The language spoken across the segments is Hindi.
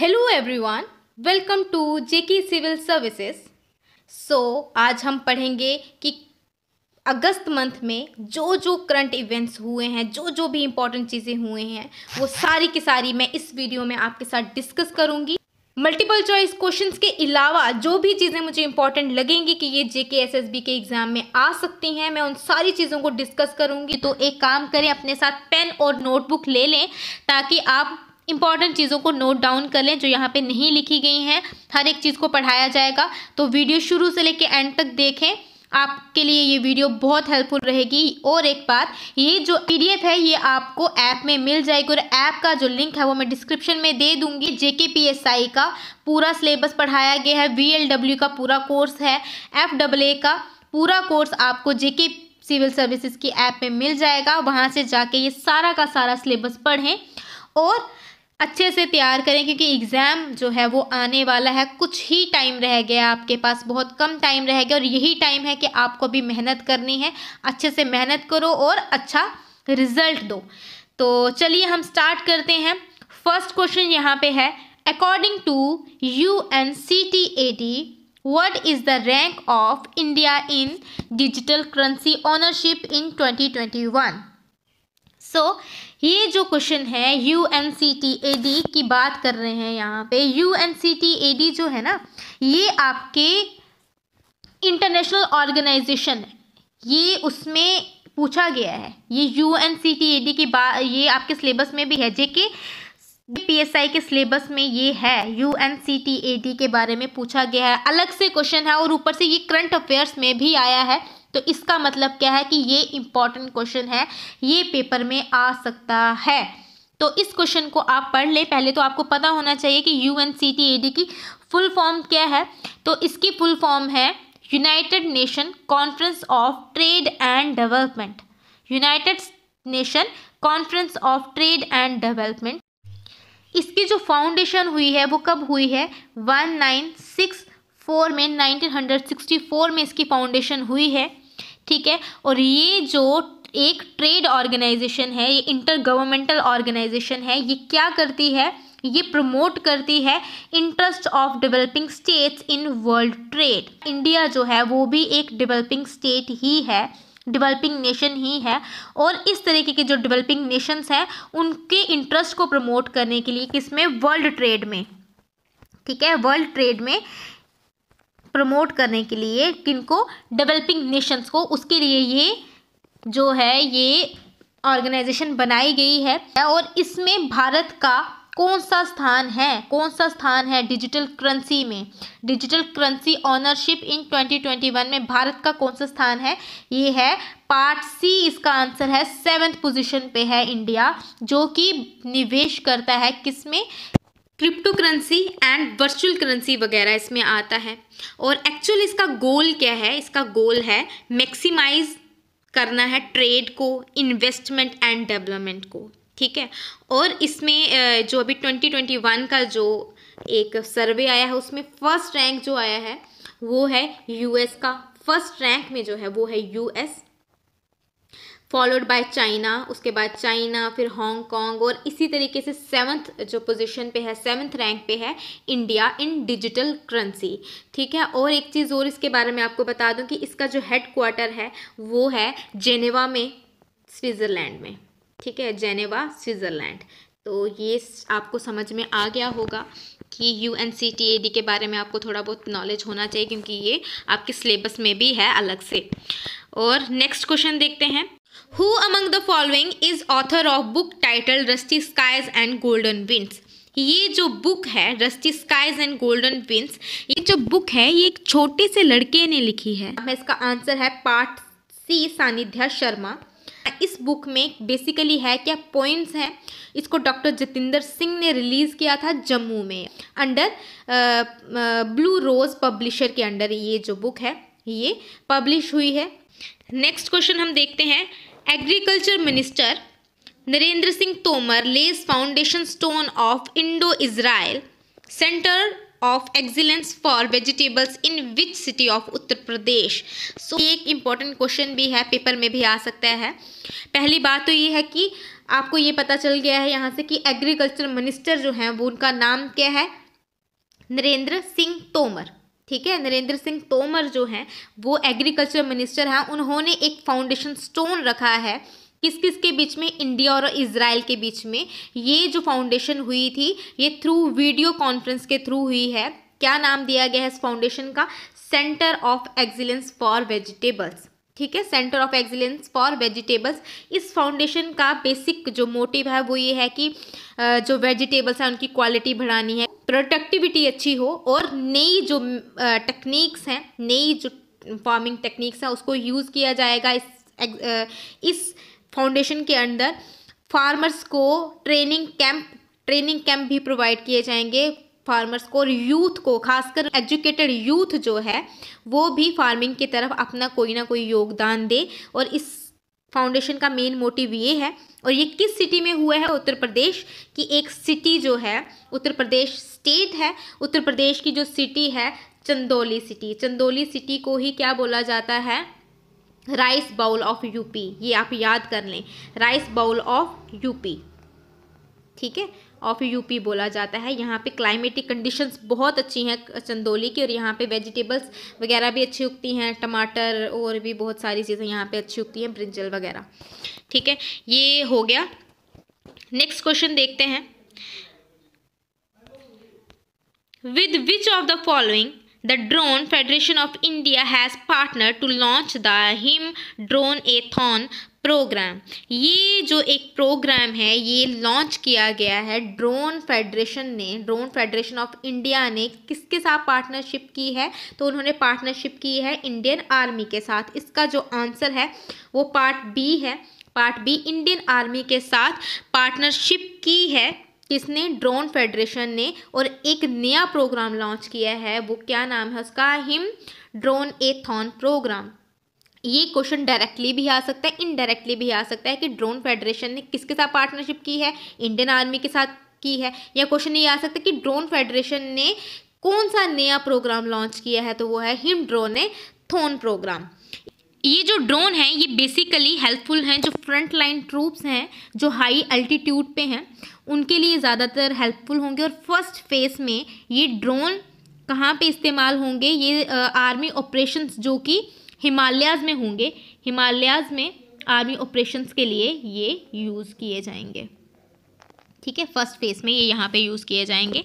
Hello everyone welcome to JK civil services so आज हम पढ़ेंगे कि अगस्त मंथ में जो जो करंट इवेंट्स हुए हैं जो जो भी इम्पोर्टेंट चीज़ें हुए हैं वो सारी की सारी मैं इस वीडियो में आपके साथ डिस्कस करूंगी मल्टीपल चॉइस क्वेश्चंस के अलावा जो भी चीज़ें मुझे इंपॉर्टेंट लगेंगी कि ये जेके एसएसबी के एग्ज़ाम में आ सकती हैं मैं उन सारी चीज़ों को डिस्कस करूंगी तो एक काम करें अपने साथ पेन और नोटबुक ले लें ताकि आप इंपॉर्टेंट चीज़ों को नोट डाउन कर लें जो यहाँ पे नहीं लिखी गई हैं हर एक चीज़ को पढ़ाया जाएगा तो वीडियो शुरू से लेके एंड तक देखें आपके लिए ये वीडियो बहुत हेल्पफुल रहेगी और एक बात ये जो पी है ये आपको ऐप में मिल जाएगी और ऐप का जो लिंक है वो मैं डिस्क्रिप्शन में दे दूंगी जेके का पूरा सिलेबस पढ़ाया गया है वी का पूरा कोर्स है एफ का पूरा कोर्स आपको जेके सिविल सर्विसेज की ऐप में मिल जाएगा वहाँ से जाके ये सारा का सारा सिलेबस पढ़ें और अच्छे से तैयार करें क्योंकि एग्ज़ाम जो है वो आने वाला है कुछ ही टाइम रह गया आपके पास बहुत कम टाइम रह गया और यही टाइम है कि आपको भी मेहनत करनी है अच्छे से मेहनत करो और अच्छा रिज़ल्ट दो तो चलिए हम स्टार्ट करते हैं फर्स्ट क्वेश्चन यहाँ पे है according to U N C T A D the rank of India in digital currency digital in twenty twenty one so ये जो क्वेश्चन है U N C T A D की बात कर रहे हैं यहाँ पे U N C T A D जो है ना ये आपके इंटरनेशनल ऑर्गेनाइजेशन है ये उसमें पूछा गया है ये U N C T A D की बात ये आपके सिलेबस में भी है जेके आई के सिलेबस में ये है U N C T A D के बारे में पूछा गया है अलग से क्वेश्चन है और ऊपर से ये करंट अफेयर्स में भी आया है तो इसका मतलब क्या है कि ये इंपॉर्टेंट क्वेश्चन है ये पेपर में आ सकता है तो इस क्वेश्चन को आप पढ़ ले पहले तो आपको पता होना चाहिए कि U N C T A D की फुल फॉर्म क्या है तो इसकी फुल फॉर्म है United Nation conference of trade and development United Nation conference of trade and development इसकी जो फाउंडेशन हुई है वो कब हुई है वन नाइन सिक्स फोर में 1964 में इसकी फाउंडेशन हुई है ठीक है और ये जो एक ट्रेड ऑर्गेनाइजेशन है ये इंटर गवर्नमेंटल ऑर्गेनाइजेशन है ये क्या करती है ये प्रमोट करती है interest of developing states in world trade India जो है वो भी एक डेवलपिंग स्टेट ही है डेवलपिंग नेशन ही है और इस तरीके के जो डेवलपिंग नेशंस हैं उनके इंटरेस्ट को प्रमोट करने के लिए किसमें वर्ल्ड ट्रेड में ठीक है वर्ल्ड ट्रेड में प्रमोट करने के लिए किनको डेवलपिंग नेशंस को उसके लिए ये जो है ये ऑर्गेनाइजेशन बनाई गई है और इसमें भारत का कौन सा स्थान है कौन सा स्थान है डिजिटल करेंसी में डिजिटल करेंसी ऑनरशिप इन 2021 में भारत का कौन सा स्थान है ये है पार्ट सी इसका आंसर है सेवन्थ पोजीशन पे है इंडिया जो कि निवेश करता है किस में crypto currency and virtual currency वगैरह इसमें आता है और एक्चुअल इसका गोल क्या है इसका गोल है मैक्सिमाइज करना है ट्रेड को इन्वेस्टमेंट एंड डेवलपमेंट को ठीक है और इसमें जो अभी 2021 का जो एक सर्वे आया है उसमें फर्स्ट रैंक जो आया है वो है यूएस का फर्स्ट रैंक में जो है वो है यूएस फॉलोड बाय चाइना उसके बाद चाइना फिर हांगकॉन्ग और इसी तरीके से सेवन्थ जो पोजीशन पे है सेवन्थ रैंक पे है इंडिया इन डिजिटल करेंसी ठीक है और एक चीज़ और इसके बारे में आपको बता दूं कि इसका जो हेड क्वार्टर है वो है जेनेवा में स्विट्ज़रलैंड में ठीक है जेनेवा स्विट्ज़रलैंड तो ये आपको समझ में आ गया होगा कि U N C T A D के बारे में आपको थोड़ा बहुत नॉलेज होना चाहिए क्योंकि ये आपके सिलेबस में भी है अलग से और नेक्स्ट क्वेश्चन देखते हैं Who among the following is author of book titled Rusty Skies and Golden Winds? ये जो बुक है Rusty Skies and Golden Pins ये जो बुक है ये एक छोटे से लड़के ने लिखी है इसका आंसर है पार्ट सी सानिध्या शर्मा इस बुक में बेसिकली है क्या पॉइंट्स हैं इसको डॉक्टर जितेंद्र सिंह ने रिलीज़ किया था जम्मू में अंडर ब्लू रोज़ पब्लिशर के अंडर ये जो बुक है ये पब्लिश हुई है नेक्स्ट क्वेश्चन हम देखते हैं agriculture minister Narendra Singh Tomar lays foundation stone of Indo Israel centre of excellence for vegetables in which city of Uttar Pradesh so so, एक इम्पॉर्टेंट क्वेश्चन भी है पेपर में भी आ सकता है पहली बात तो ये है कि आपको ये पता चल गया है यहाँ से कि एग्रीकल्चर मिनिस्टर जो हैं वो उनका नाम क्या है नरेंद्र सिंह तोमर ठीक है नरेंद्र सिंह तोमर जो हैं वो एग्रीकल्चर मिनिस्टर हैं उन्होंने एक फाउंडेशन स्टोन रखा है किस किस के बीच में इंडिया और इसराइल के बीच में ये जो फाउंडेशन हुई थी ये थ्रू वीडियो कॉन्फ्रेंस के थ्रू हुई है क्या नाम दिया गया है इस फाउंडेशन का centre of excellence for vegetables ठीक है centre of excellence for vegetables इस फाउंडेशन का बेसिक जो मोटिव है वो ये है कि जो वेजिटेबल्स हैं उनकी क्वालिटी बढ़ानी है प्रोडक्टिविटी अच्छी हो और नई जो टेक्निक्स हैं नई जो फार्मिंग टेक्निक्स हैं उसको यूज़ किया जाएगा इस इस फाउंडेशन के अंदर फार्मर्स को ट्रेनिंग कैंप ट्रेनिंग कैंप भी प्रोवाइड किए जाएंगे फार्मर्स को और यूथ को खासकर एजुकेटेड यूथ जो है वो भी फार्मिंग की तरफ अपना कोई ना कोई योगदान दे और इस फाउंडेशन का मेन मोटिव ये है और ये किस सिटी में हुआ है उत्तर प्रदेश की एक सिटी जो है उत्तर प्रदेश स्टेट है उत्तर प्रदेश की जो सिटी है चंदौली सिटी चंदौली सिटी को ही क्या बोला जाता है राइस बाउल ऑफ यूपी ये आप याद कर लें राइस बाउल ऑफ यूपी ठीक है ऑफ यूपी बोला जाता है यहाँ पे क्लाइमेटिक कंडीशंस बहुत अच्छी हैं चंदौली की और यहाँ पे वेजिटेबल्स वगैरह भी अच्छी उगती हैं टमाटर और भी बहुत सारी चीज़ें यहाँ पे अच्छी उगती हैं ब्रिंजल वगैरह ठीक है ये हो गया नेक्स्ट क्वेश्चन देखते हैं with which of the following the drone federation of India has partner to launch the him drone athon programme ये जो एक प्रोग्राम है ये लॉन्च किया गया है ड्रोन फेडरेशन ने ड्रोन फेडरेशन ऑफ इंडिया ने किसके साथ पार्टनरशिप की है तो उन्होंने पार्टनरशिप की है इंडियन आर्मी के साथ इसका जो आंसर है वो पार्ट बी है पार्ट बी इंडियन आर्मी के साथ पार्टनरशिप की है किसने ड्रोन फेडरेशन ने और एक नया प्रोग्राम लॉन्च किया है वो क्या नाम है उसका हिम ड्रोन एथॉन प्रोग्राम ये क्वेश्चन डायरेक्टली भी आ सकता है इनडायरेक्टली भी आ सकता है कि ड्रोन फेडरेशन ने किसके साथ पार्टनरशिप की है इंडियन आर्मी के साथ की है या क्वेश्चन ये आ सकता है कि ड्रोन फेडरेशन ने कौन सा नया प्रोग्राम लॉन्च किया है तो वो है हिम ड्रोन ए थोन प्रोग्राम ये जो ड्रोन है ये बेसिकली हेल्पफुल हैं जो फ्रंट लाइन ट्रूप्स हैं जो हाई अल्टीट्यूड पे हैं उनके लिए ज़्यादातर हेल्पफुल होंगे और फर्स्ट फेज में ये ड्रोन कहाँ पे इस्तेमाल होंगे ये आ, आर्मी ऑपरेशंस जो कि हिमालयाज़ में होंगे हिमालयाज़ में आर्मी ऑपरेशंस के लिए ये यूज़ किए जाएंगे ठीक है फर्स्ट फेज में ये यहाँ पे यूज़ किए जाएंगे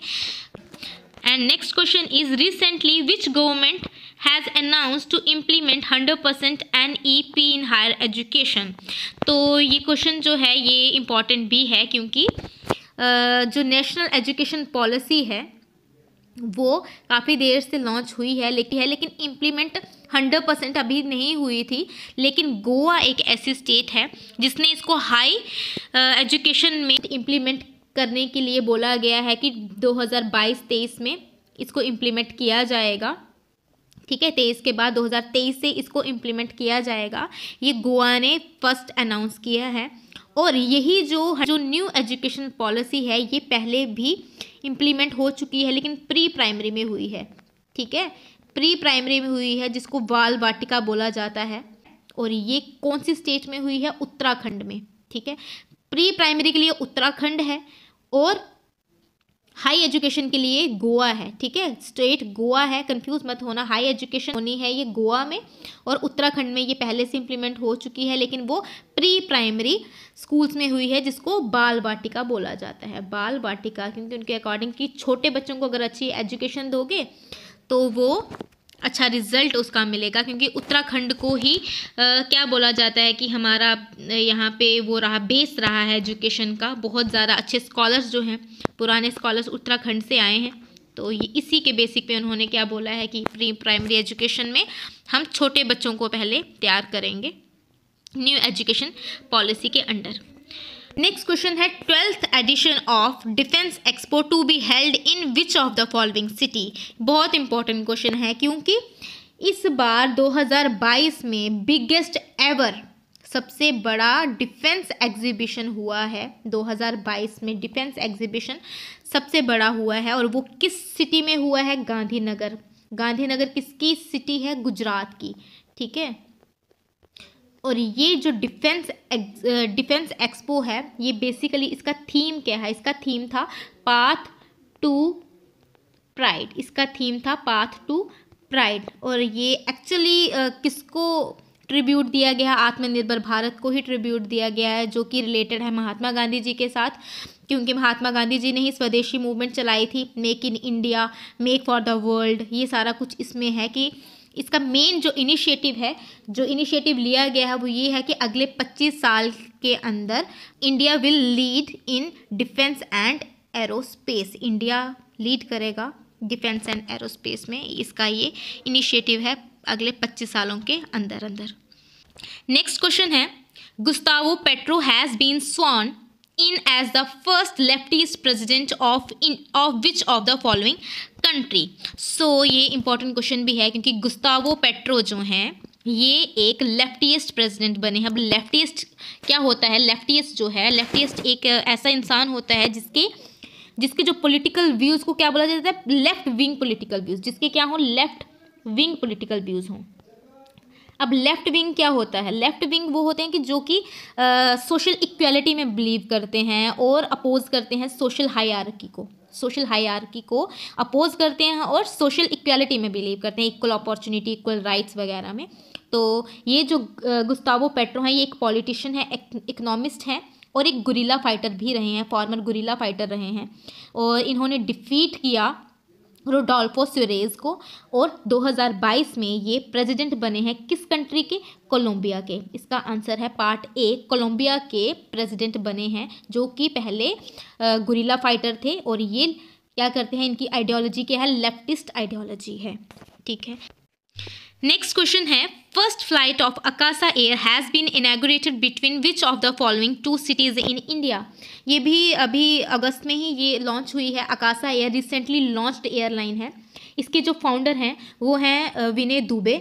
and next question is recently which government has announce to implement hundred percent N E P in higher education तो ये क्वेश्चन जो है ये इम्पॉर्टेंट भी है क्योंकि जो नेशनल एजुकेशन पॉलिसी है वो काफ़ी देर से लॉन्च हुई है लेकिन है लेकिन इम्प्लीमेंट हंड्रेड परसेंट अभी नहीं हुई थी लेकिन गोवा एक ऐसी स्टेट है जिसने इसको हाई एजुकेशन uh, में इम्प्लीमेंट करने के लिए बोला गया है कि 2022-23 में इसको इम्प्लीमेंट किया जाएगा ठीक है तेईस के बाद 2023 से इसको इम्प्लीमेंट किया जाएगा ये गोवा ने फर्स्ट अनाउंस किया है और यही जो जो न्यू एजुकेशन पॉलिसी है ये पहले भी इम्प्लीमेंट हो चुकी है लेकिन प्री प्राइमरी में हुई है ठीक है प्री प्राइमरी में हुई है जिसको बाल वाटिका बोला जाता है और ये कौन सी स्टेट में हुई है उत्तराखंड में ठीक है प्री प्राइमरी के लिए उत्तराखंड है और हाई एजुकेशन के लिए गोवा है ठीक है स्टेट गोवा है कंफ्यूज मत होना हाई एजुकेशन होनी है ये गोवा में और उत्तराखंड में ये पहले से इम्प्लीमेंट हो चुकी है लेकिन वो प्री प्राइमरी स्कूल्स में हुई है जिसको बाल वाटिका बोला जाता है बाल वाटिका क्योंकि उनके अकॉर्डिंग कि छोटे बच्चों को अगर अच्छी एजुकेशन दोगे तो वो अच्छा रिजल्ट उसका मिलेगा क्योंकि उत्तराखंड को ही आ, क्या बोला जाता है कि हमारा यहाँ पे वो रहा बेस रहा है एजुकेशन का बहुत ज़्यादा अच्छे स्कॉलर्स जो हैं पुराने स्कॉलर्स उत्तराखंड से आए हैं तो ये इसी के बेसिक पे उन्होंने क्या बोला है कि प्री प्राइमरी एजुकेशन में हम छोटे बच्चों को पहले तैयार करेंगे न्यू एजुकेशन पॉलिसी के अंडर नेक्स्ट क्वेश्चन है twelfth edition of defence expo to be held in which of the following city बहुत इंपॉर्टेंट क्वेश्चन है क्योंकि इस बार 2022 में बिगेस्ट एवर सबसे बड़ा डिफेंस एग्जीबिशन हुआ है 2022 में डिफेंस एग्जीबिशन सबसे बड़ा हुआ है और वो किस सिटी में हुआ है गांधीनगर गांधीनगर किसकी सिटी है गुजरात की ठीक है और ये जो डिफेंस डिफेंस एक्सपो है ये बेसिकली इसका थीम क्या है इसका थीम था पाथ टू प्राइड इसका थीम था पाथ टू प्राइड और ये एक्चुअली किसको ट्रिब्यूट दिया गया आत्मनिर्भर भारत को ही ट्रिब्यूट दिया गया है जो कि रिलेटेड है महात्मा गांधी जी के साथ क्योंकि महात्मा गांधी जी ने ही स्वदेशी मूवमेंट चलाई थी make in India make for the world ये सारा कुछ इसमें है कि इसका मेन जो इनिशिएटिव है जो इनिशिएटिव लिया गया है वो ये है कि अगले 25 साल के अंदर India will lead in defence and aerospace India lead करेगा डिफेंस एंड एरोस्पेस में इसका ये इनिशिएटिव है अगले 25 सालों के अंदर अंदर नेक्स्ट क्वेश्चन है Gustavo Petro has been sworn in as the first leftist president of in of which of the following country so ये important question भी है क्योंकि गुस्तावो पेट्रो जो हैं ये एक लेफ्टिस्ट प्रेसिडेंट बने हैं अब लेफ्टिस्ट क्या होता है लेफ्टिस्ट जो है लेफ्टिस्ट एक ऐसा इंसान होता है जिसके जिसके जो पॉलिटिकल व्यूज़ को क्या बोला जाता है लेफ्ट विंग पॉलिटिकल व्यूज़ जिसके क्या हो लेफ्ट विंग पॉलिटिकल व्यूज़ हों अब लेफ्ट विंग क्या होता है लेफ्ट विंग वो होते हैं कि जो कि सोशल इक्वलिटी में बिलीव करते हैं और अपोज करते हैं सोशल हाई को सोशल हाई को अपोज करते हैं और सोशल इक्वलिटी में बिलीव करते हैं इक्वल अपॉर्चुनिटी इक्वल राइट्स वगैरह में तो ये जो गुस्तावो पेट्रो हैं ये एक पॉलिटिशियन है इकनॉमिस्ट हैं और एक गुरीला फाइटर भी रहे हैं फॉर्मर गुरीला फाइटर रहे हैं और इन्होंने डिफीट किया रोडोल्फो सरेज को और 2022 में ये प्रेसिडेंट बने हैं किस कंट्री के कोलंबिया के इसका आंसर है पार्ट ए कोलंबिया के प्रेसिडेंट बने हैं जो कि पहले गुरीला फाइटर थे और ये क्या करते हैं इनकी आइडियोलॉजी क्या है लेफ्टिस्ट आइडियोलॉजी है ठीक है नेक्स्ट क्वेश्चन है first flight of Akasa Air has been inaugurated between which of the following two cities in India ये भी अभी अगस्त में ही ये लॉन्च हुई है Akasa Air recently launched airline है इसके जो फाउंडर हैं वो हैं विनय दुबे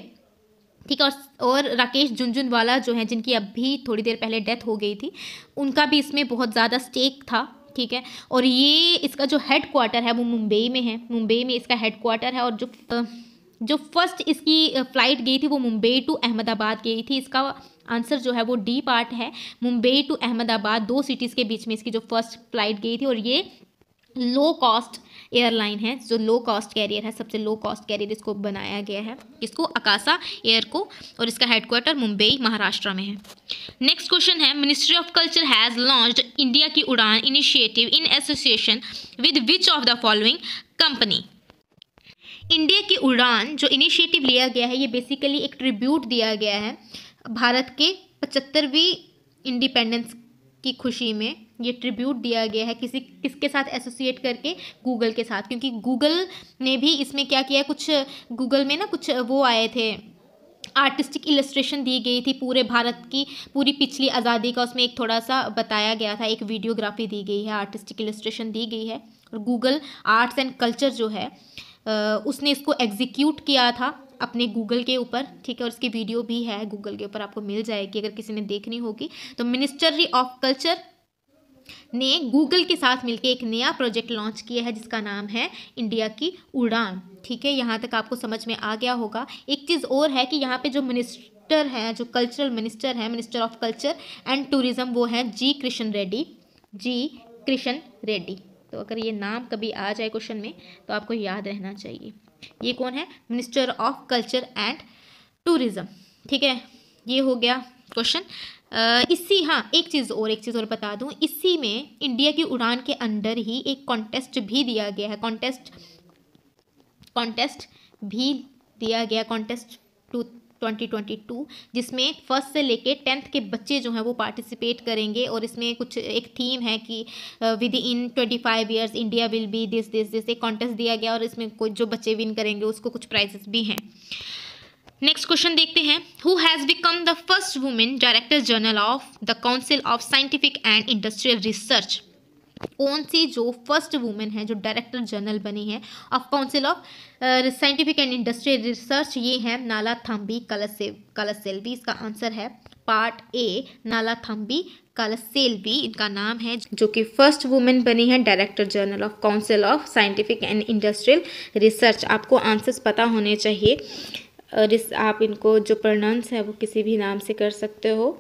ठीक है और, और राकेश झुंझुनवाला जो है जिनकी अभी थोड़ी देर पहले डेथ हो गई थी उनका भी इसमें बहुत ज़्यादा स्टेक था ठीक है और ये इसका जो हेड क्वार्टर है वो मुंबई में है मुंबई में इसका हेड क्वार्टर है और जो जो फर्स्ट इसकी फ़्लाइट गई थी वो मुंबई टू अहमदाबाद गई थी इसका आंसर जो है वो डी पार्ट है मुंबई टू अहमदाबाद दो सिटीज़ के बीच में इसकी जो फर्स्ट फ्लाइट गई थी और ये लो कॉस्ट एयरलाइन है जो लो कॉस्ट कैरियर है सबसे लो कॉस्ट कैरियर इसको बनाया गया है इसको अकासा एयर को और इसका हेडक्वार्टर मुंबई महाराष्ट्र में है नेक्स्ट क्वेश्चन है ministry of culture has launched India ki Udaan initiative in association with which of the following company India ki Udaan जो इनिशिएटिव लिया गया है ये बेसिकली एक ट्रिब्यूट दिया गया है भारत के पचहत्तरवीं इंडिपेंडेंस की खुशी में ये ट्रिब्यूट दिया गया है किसी किसके साथ एसोसिएट करके गूगल के साथ क्योंकि गूगल ने भी इसमें क्या किया कुछ गूगल में ना कुछ वो आए थे आर्टिस्टिक इलस्ट्रेशन दी गई थी पूरे भारत की पूरी पिछली आज़ादी का उसमें एक थोड़ा सा बताया गया था एक वीडियोग्राफी दी गई है आर्टिस्टिक इलस्ट्रेशन दी गई है और गूगल आर्ट्स एंड कल्चर जो है उसने इसको एग्जीक्यूट किया था अपने गूगल के ऊपर ठीक है और इसकी वीडियो भी है गूगल के ऊपर आपको मिल जाएगी अगर किसी ने देखनी होगी तो मिनिस्ट्री ऑफ कल्चर ने गूगल के साथ मिलकर एक नया प्रोजेक्ट लॉन्च किया है जिसका नाम है इंडिया की उड़ान ठीक है यहाँ तक आपको समझ में आ गया होगा एक चीज़ और है कि यहाँ पे जो मिनिस्टर हैं जो कल्चरल मिनिस्टर हैं minister of culture and tourism वो हैं जी कृष्ण रेड्डी जी कृष्ण रेड्डी तो अगर ये नाम कभी आ जाए क्वेश्चन में तो आपको याद रहना चाहिए ये कौन है minister of culture and tourism ठीक है ये हो गया क्वेश्चन इसी हाँ एक चीज़ और एक चीज़ और बता दूँ इसी में इंडिया की उड़ान के अंदर ही एक कॉन्टेस्ट भी दिया गया है कॉन्टेस्ट कॉन्टेस्ट भी दिया गया कॉन्टेस्ट टू 2022 जिसमें फर्स्ट से लेके टेंथ के बच्चे जो हैं वो पार्टिसिपेट करेंगे और इसमें कुछ एक थीम है कि within 25 five years India will be this this this एक कॉन्टेस्ट दिया गया और इसमें कुछ जो बच्चे विन करेंगे उसको कुछ प्राइजेस भी हैं नेक्स्ट क्वेश्चन देखते हैं who has become the first women director general of the council of scientific and industrial research कौन सी जो फर्स्ट वुमेन है जो डायरेक्टर जनरल बनी है of council of scientific and industrial research ये है नाला थम्बी कलसेव कलसेल्वी इसका आंसर है पार्ट ए नाला थम्बी कलसेल्वी इनका नाम है जो कि फर्स्ट वुमेन बनी है director general of council of scientific and industrial research आपको आंसर्स पता होने चाहिए आप इनको जो प्रोनाउंस है वो किसी भी नाम से कर सकते हो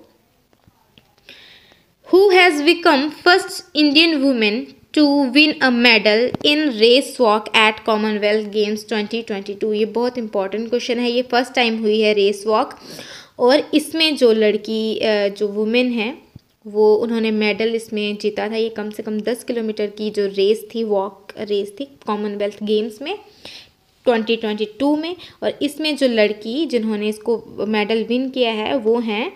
who has become first Indian woman to win a medal in race walk at Commonwealth games 2022 ये बहुत इंपॉर्टेंट क्वेश्चन है ये फर्स्ट टाइम हुई है रेस वॉक और इसमें जो लड़की जो वुमेन है वो उन्होंने मेडल इसमें जीता था ये कम से कम दस किलोमीटर की जो रेस थी वॉक रेस थी कॉमनवेल्थ गेम्स में 2022 में और इसमें जो लड़की जिन्होंने इसको मेडल विन किया है वो हैं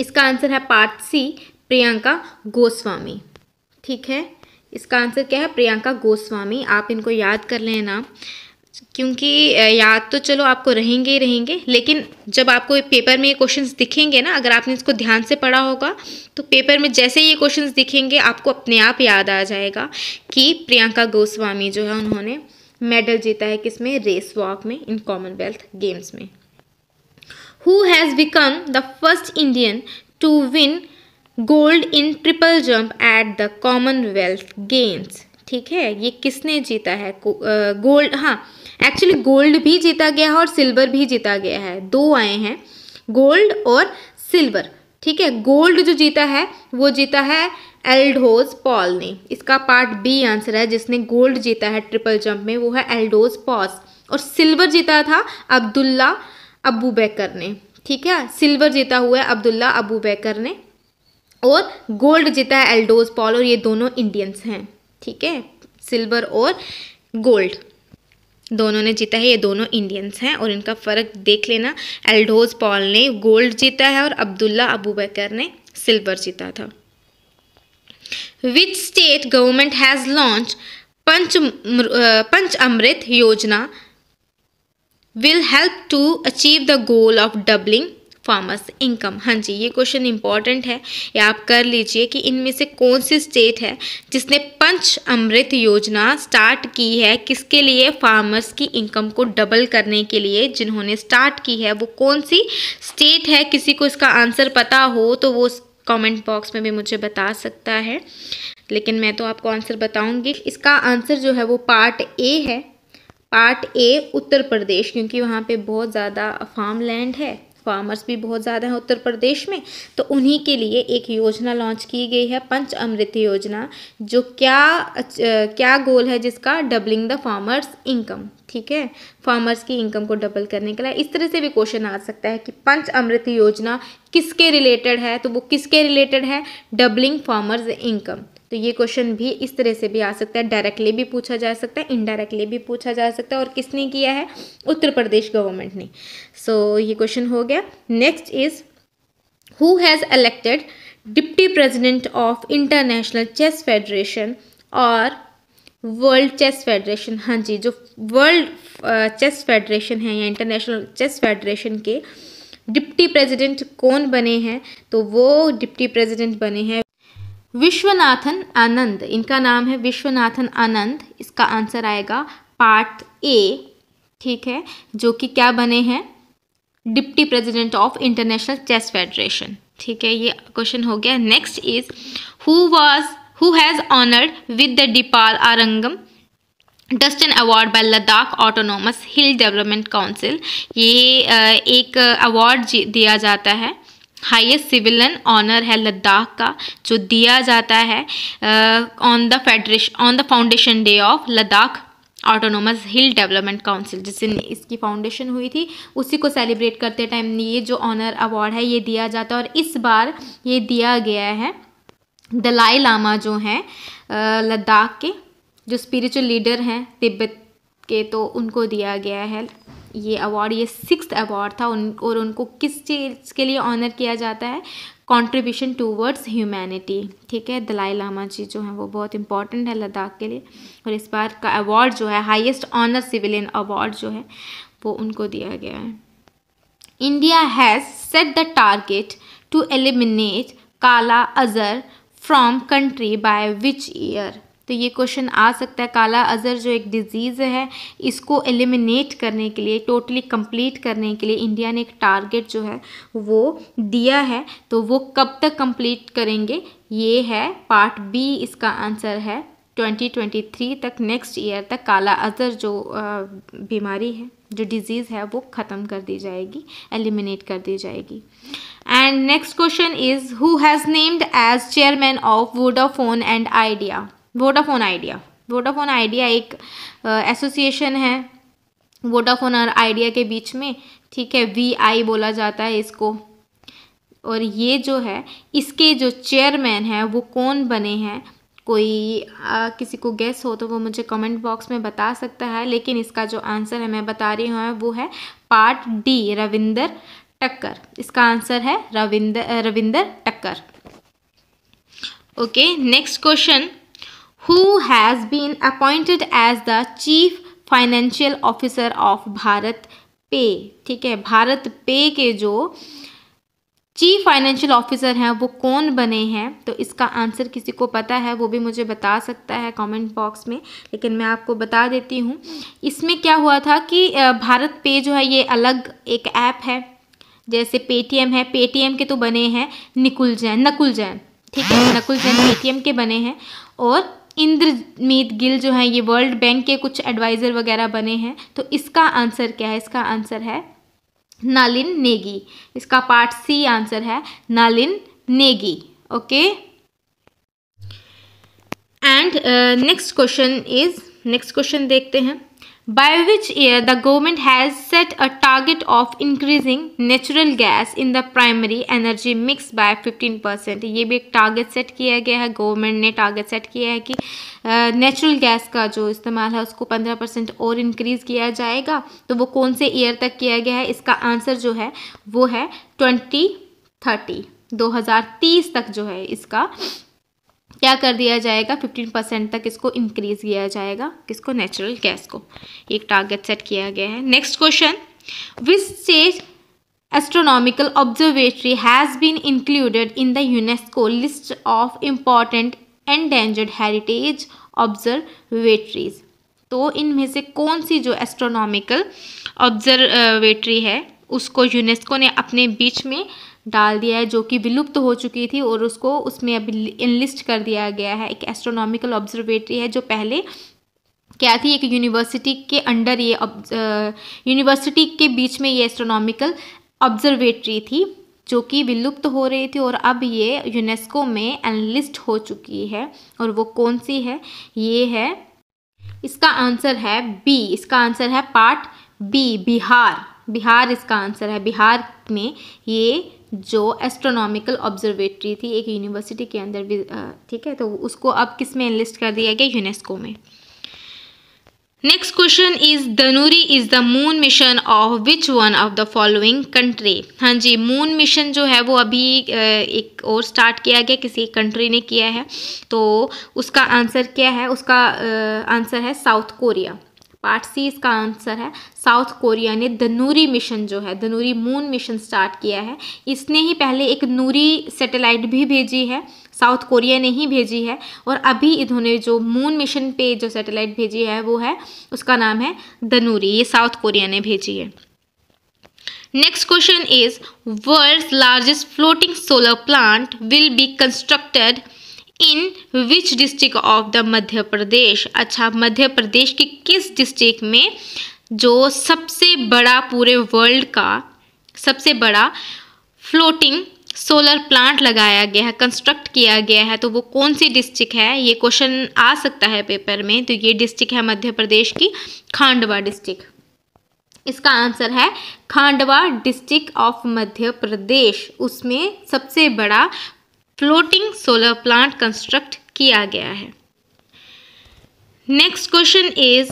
इसका आंसर है पार्ट सी प्रियंका गोस्वामी ठीक है इसका आंसर क्या है प्रियंका गोस्वामी आप इनको याद कर लें ना क्योंकि याद तो चलो आपको रहेंगे ही रहेंगे लेकिन जब आपको पेपर में ये क्वेश्चंस दिखेंगे ना अगर आपने इसको ध्यान से पढ़ा होगा तो पेपर में जैसे ये क्वेश्चंस दिखेंगे आपको अपने आप याद आ जाएगा कि प्रियंका गोस्वामी जो है उन्होंने मेडल जीता है किसमें रेस वॉक में इन कॉमनवेल्थ गेम्स में who has become the first Indian to win gold in triple jump at the Commonwealth Games ठीक है ये किसने जीता है गोल्ड हाँ एक्चुअली गोल्ड भी जीता गया है और सिल्वर भी जीता गया है दो आए हैं गोल्ड और सिल्वर ठीक है गोल्ड जो जीता है वो जीता है एल्डोज पॉल ने इसका पार्ट बी आंसर है जिसने गोल्ड जीता है ट्रिपल जंप में वो है एल्डोज पॉस और सिल्वर जीता था अब्दुल्ला अबू बैकर ने ठीक है सिल्वर जीता हुआ है अब्दुल्ला अबू बैकर ने और गोल्ड जीता है एल्डोज पॉल और ये दोनों इंडियंस हैं ठीक है सिल्वर और गोल्ड दोनों ने जीता है ये दोनों इंडियंस हैं और इनका फ़र्क देख लेना एल्डोज पॉल ने गोल्ड जीता है और अब्दुल्ला अबू बकर ने सिल्वर जीता था which state government has launch Panch Panch Amrit Yojana will help to achieve the goal of doubling farmers income हाँ जी ये क्वेश्चन इंपॉर्टेंट है या आप कर लीजिए कि इनमें से कौन सी स्टेट है जिसने पंच अमृत योजना स्टार्ट की है किसके लिए फार्मर्स की इनकम को डबल करने के लिए जिन्होंने स्टार्ट की है वो कौन सी स्टेट है किसी को इसका आंसर पता हो तो वो कमेंट बॉक्स में भी मुझे बता सकता है लेकिन मैं तो आपको आंसर बताऊंगी इसका आंसर जो है वो पार्ट ए है पार्ट ए उत्तर प्रदेश क्योंकि वहाँ पे बहुत ज़्यादा फार्म लैंड है फार्मर्स भी बहुत ज़्यादा हैं उत्तर प्रदेश में तो उन्हीं के लिए एक योजना लॉन्च की गई है पंच अमृत योजना जो क्या क्या गोल है जिसका डबलिंग द फार्मर्स इनकम ठीक है फार्मर्स की इनकम को डबल करने के लिए इस तरह से भी क्वेश्चन आ सकता है कि पंच अमृत योजना किसके रिलेटेड है तो वो किसके रिलेटेड है डबलिंग फार्मर्स इनकम तो ये क्वेश्चन भी इस तरह से भी आ सकता है डायरेक्टली भी पूछा जा सकता है इनडायरेक्टली भी पूछा जा सकता है और किसने किया है उत्तर प्रदेश गवर्नमेंट ने सो so, ये क्वेश्चन हो गया next is who has elected deputy president of international chess federation और वर्ल्ड चेस फेडरेशन हाँ जी जो वर्ल्ड चेस फेडरेशन है या इंटरनेशनल चेस फेडरेशन के डिप्टी प्रेसिडेंट कौन बने हैं तो वो डिप्टी प्रेसिडेंट बने हैं विश्वनाथन आनंद इनका नाम है विश्वनाथन आनंद इसका आंसर आएगा पार्ट ए ठीक है जो कि क्या बने हैं deputy president of international chess federation ठीक है ये क्वेश्चन हो गया next is who was who has honoured with the डिपाल आरंगम डस्टन award by Ladakh autonomous hill development council ये एक अवार्ड दिया जाता है हाईएस्ट सिविलियन ऑनर है लद्दाख का जो दिया जाता है on the federation on the foundation day of Ladakh autonomous hill development council जिसने इसकी फाउंडेशन हुई थी उसी को सेलिब्रेट करते टाइम ये जो ऑनर अवार्ड है ये दिया जाता है और इस बार ये दिया गया है दलाई लामा जो हैं uh, लद्दाख के जो स्पिरिचुअल लीडर हैं तिब्बत के तो उनको दिया गया है ये अवार्ड ये सिक्स अवार्ड था उन और उनको किस चीज़ के लिए ऑनर किया जाता है टू टूवर्ड्स ह्यूमैनिटी ठीक है दलाई लामा जी जो हैं वो बहुत इंपॉर्टेंट है लद्दाख के लिए और इस बार का अवार्ड जो है हाइस्ट ऑनर सिविलियन अवार्ड जो है वो उनको दिया गया है India has set the target to eliminate kala azar from country by which year तो ये क्वेश्चन आ सकता है काला अज़र जो एक डिजीज़ है इसको एलिमिनेट करने के लिए टोटली कंप्लीट करने के लिए इंडिया ने एक टारगेट जो है वो दिया है तो वो कब तक कंप्लीट करेंगे ये है पार्ट बी इसका आंसर है 2023 तक नेक्स्ट ईयर तक काला अजर जो बीमारी है जो डिजीज़ है वो ख़त्म कर दी जाएगी एलिमिनेट कर दी जाएगी and next question is who has named as chairman of Vodafone and Idea Vodafone Idea Vodafone Idea एक एसोसिएशन है वोडाफोन और आइडिया के बीच में ठीक है वी आई बोला जाता है इसको और ये जो है इसके जो चेयरमैन हैं वो कौन बने हैं कोई आ, किसी को गेस हो तो वो मुझे कमेंट बॉक्स में बता सकता है लेकिन इसका जो आंसर है मैं बता रही हूँ वो है पार्ट डी रविंदर टक्कर इसका आंसर है Ravinder Ravinder Takkar okay next question who has been appointed as the chief financial officer of BharatPe ठीक है भारत पे के जो चीफ फाइनेंशियल ऑफिसर हैं वो कौन बने हैं तो इसका आंसर किसी को पता है वो भी मुझे बता सकता है कमेंट बॉक्स में लेकिन मैं आपको बता देती हूँ इसमें क्या हुआ था कि भारत पे जो है ये अलग एक ऐप है जैसे पेटीएम है पेटीएम के तो बने हैं निकुल जैन नकुल जैन ठीक है नकुल जैन पेटीएम के बने हैं और इंद्रमीत गिल जो हैं ये वर्ल्ड बैंक के कुछ एडवाइज़र वगैरह बने हैं तो इसका आंसर क्या है इसका आंसर है नालिन नेगी इसका पार्ट सी आंसर है Nalin Negi okay and next question is next question देखते हैं by which year the government has set a target of increasing natural gas in the primary energy mix by 15 percent ये भी एक टारगेट सेट किया गया है गवर्नमेंट ने टारगेट सेट किया है कि नेचुरल uh, गैस का जो इस्तेमाल है उसको 15 परसेंट और इंक्रीज़ किया जाएगा तो वो कौन से ईयर तक किया गया है इसका आंसर जो है वो है ट्वेंटी थर्टी तीस तक जो है इसका क्या कर दिया जाएगा फिफ्टीन परसेंट तक इसको इंक्रीज किया जाएगा किसको नेचुरल गैस को एक टारगेट सेट किया गया है next question which state astronomical observatory has been included in the UNESCO list of important endangered heritage observatories तो इनमें से कौन सी जो एस्ट्रोनॉमिकल ऑब्जर्वेटरी है उसको यूनेस्को ने अपने बीच में डाल दिया है जो कि विलुप्त तो हो चुकी थी और उसको उसमें अभी इनलिस्ट कर दिया गया है एक एस्ट्रोनॉमिकल ऑब्जर्वेटरी है जो पहले क्या थी एक यूनिवर्सिटी के अंडर ये यूनिवर्सिटी के बीच में ये एस्ट्रोनॉमिकल ऑब्जर्वेटरी थी जो कि विलुप्त तो हो रही थी और अब ये यूनेस्को में एनलिस्ट हो चुकी है और वो कौन सी है ये है इसका आंसर है बी इसका आंसर है पार्ट बी बिहार बिहार इसका आंसर है बिहार में ये जो एस्ट्रोनॉमिकल ऑब्जर्वेटरी थी एक यूनिवर्सिटी के अंदर भी ठीक है तो उसको अब किस में एनलिस्ट कर दिया गया यूनेस्को में next question is Danuri is the moon mission of which one of the following country हाँ जी मून मिशन जो है वो अभी एक और स्टार्ट किया गया किसी कंट्री ने किया है तो उसका आंसर क्या है उसका आंसर है साउथ कोरिया पार्ट सी इसका आंसर है साउथ कोरिया ने धनूरी मिशन जो है धनूरी मून मिशन स्टार्ट किया है इसने ही पहले एक नूरी सैटेलाइट भी भेजी है साउथ कोरिया ने ही भेजी है और अभी इन्होंने जो मून मिशन पे जो सैटेलाइट भेजी है वो है उसका नाम है धनूरी ये साउथ कोरिया ने भेजी है next question is world largest floating solar plant will be constructed in which district of the Madhya Pradesh अच्छा मध्य प्रदेश के किस डिस्ट्रिक्ट में जो सबसे बड़ा पूरे वर्ल्ड का सबसे बड़ा फ्लोटिंग सोलर प्लांट लगाया गया है कंस्ट्रक्ट किया गया है तो वो कौन सी डिस्ट्रिक्ट है ये क्वेश्चन आ सकता है पेपर में तो ये डिस्ट्रिक्ट है मध्य प्रदेश की खांडवा डिस्ट्रिक्ट इसका आंसर है खांडवा डिस्ट्रिक्ट ऑफ मध्य प्रदेश उसमें सबसे बड़ा फ्लोटिंग सोलर प्लांट कंस्ट्रक्ट किया गया है next question is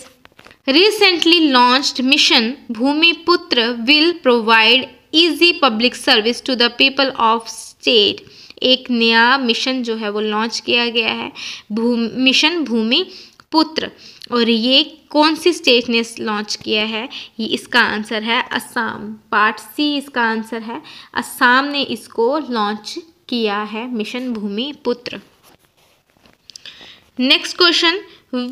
recently launched mission Bhumiputra will provide easy public service to the people of state एक नया मिशन जो है वो लॉन्च किया गया है भू मिशन भूमि पुत्र और ये कौन सी स्टेट ने लॉन्च किया है ये इसका आंसर है असम पार्ट सी इसका आंसर है असम ने इसको लॉन्च किया है mission Bhumiputra next question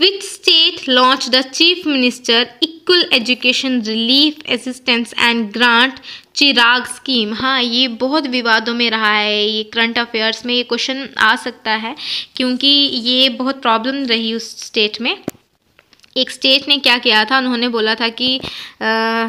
which state launch the chief minister equal education relief assistance and grant Chirag scheme हाँ ये बहुत विवादों में रहा है ये करंट अफेयर्स में ये क्वेश्चन आ सकता है क्योंकि ये बहुत प्रॉब्लम रही उस स्टेट में एक स्टेट ने क्या किया था उन्होंने बोला था कि आ,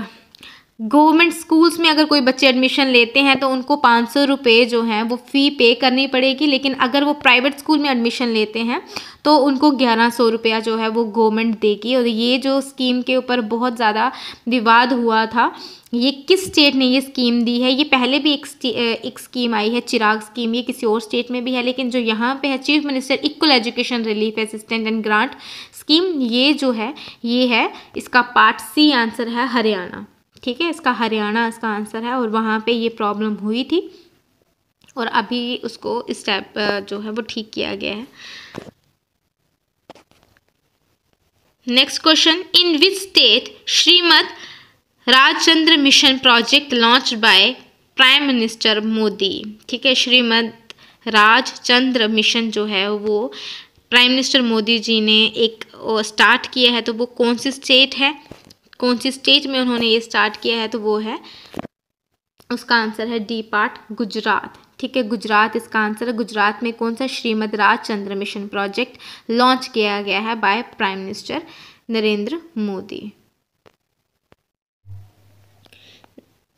गवर्नमेंट स्कूल्स में अगर कोई बच्चे एडमिशन लेते हैं तो उनको पाँच सौ रुपये जो हैं वो फ़ी पे करनी पड़ेगी लेकिन अगर वो प्राइवेट स्कूल में एडमिशन लेते हैं तो उनको ग्यारह सौ रुपया जो है वो गवर्नमेंट देगी और ये जो स्कीम के ऊपर बहुत ज़्यादा विवाद हुआ था ये किस स्टेट ने ये स्कीम दी है ये पहले भी एक एक स्कीम आई है चिराग स्कीम ये किसी और स्टेट में भी है लेकिन जो यहाँ पे है chief minister equal education relief assistant and grant scheme ये जो है ये है इसका पार्ट सी आंसर है हरियाणा ठीक है इसका हरियाणा इसका आंसर है और वहाँ पे ये प्रॉब्लम हुई थी और अभी उसको स्टेप जो है वो ठीक किया गया है next question in which state Shrimad Rajchandra mission project launch by prime minister Modi ठीक है श्रीमद राजचंद्र मिशन जो है वो प्राइम मिनिस्टर मोदी जी ने एक स्टार्ट किया है तो वो कौन सी स्टेट है कौन सी स्टेट में उन्होंने ये स्टार्ट किया है तो वो है उसका आंसर है डी पार्ट गुजरात ठीक है गुजरात इसका आंसर है गुजरात में कौन सा Shrimad Rajchandra mission project launch किया गया है by prime minister Narendra Modi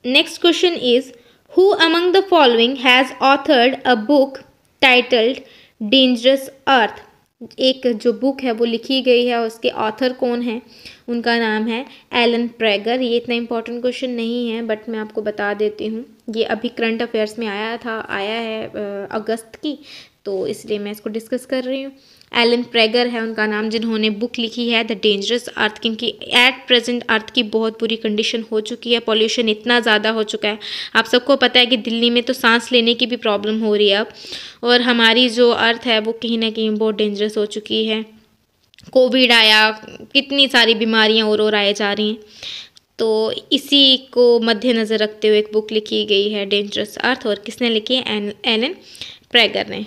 next question is who among the following has authored a book titled dangerous earth एक जो बुक है वो लिखी गई है उसके ऑथर कौन है उनका नाम है एलन प्रेगर ये इतना इंपॉर्टेंट क्वेश्चन नहीं है बट मैं आपको बता देती हूँ ये अभी करंट अफेयर्स में आया था आया है अगस्त की तो इसलिए मैं इसको डिस्कस कर रही हूँ एलन प्रेगर है उनका नाम जिन्होंने बुक लिखी है द डेंजरस अर्थ क्योंकि एट प्रेजेंट अर्थ की बहुत बुरी कंडीशन हो चुकी है पॉल्यूशन इतना ज़्यादा हो चुका है आप सबको पता है कि दिल्ली में तो सांस लेने की भी प्रॉब्लम हो रही है अब और हमारी जो अर्थ है वो कहीं ना कहीं बहुत डेंजरस हो चुकी है कोविड आया कितनी सारी बीमारियां और और आए जा रही हैं तो इसी को मद्देनज़र रखते हुए एक बुक लिखी गई है डेंजरस अर्थ और किसने लिखी है एन एलन प्रेगर ने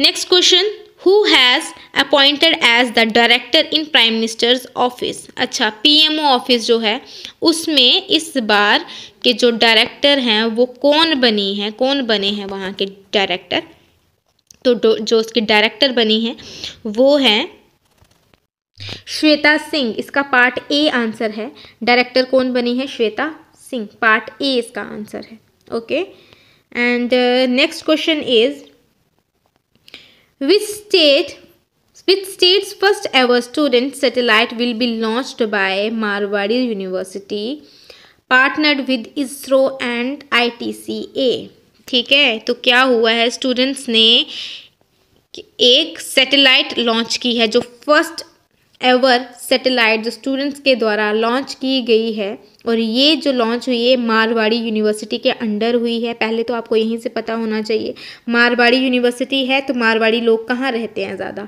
next question who has appointed as the director in prime minister's office अच्छा पीएमओ ऑफिस जो है उसमें इस बार के जो डायरेक्टर हैं वो कौन बनी हैं कौन बने हैं वहाँ के डायरेक्टर तो जो उसकी डायरेक्टर बनी है वो है श्वेता सिंह इसका पार्ट ए आंसर है डायरेक्टर कौन बनी है श्वेता सिंह पार्ट ए इसका आंसर है okay and next question is which state which state's first ever student satellite will be launch by Marwadi university partnered with ISRO and I T C A ठीक है तो क्या हुआ है स्टूडेंट्स ने एक सैटेलाइट लॉन्च की है जो फर्स्ट एवर सैटेलाइट जो स्टूडेंट्स के द्वारा लॉन्च की गई है और ये जो लॉन्च हुई है मारवाड़ी यूनिवर्सिटी के अंडर हुई है पहले तो आपको यहीं से पता होना चाहिए मारवाड़ी यूनिवर्सिटी है तो मारवाड़ी लोग कहाँ रहते हैं ज़्यादा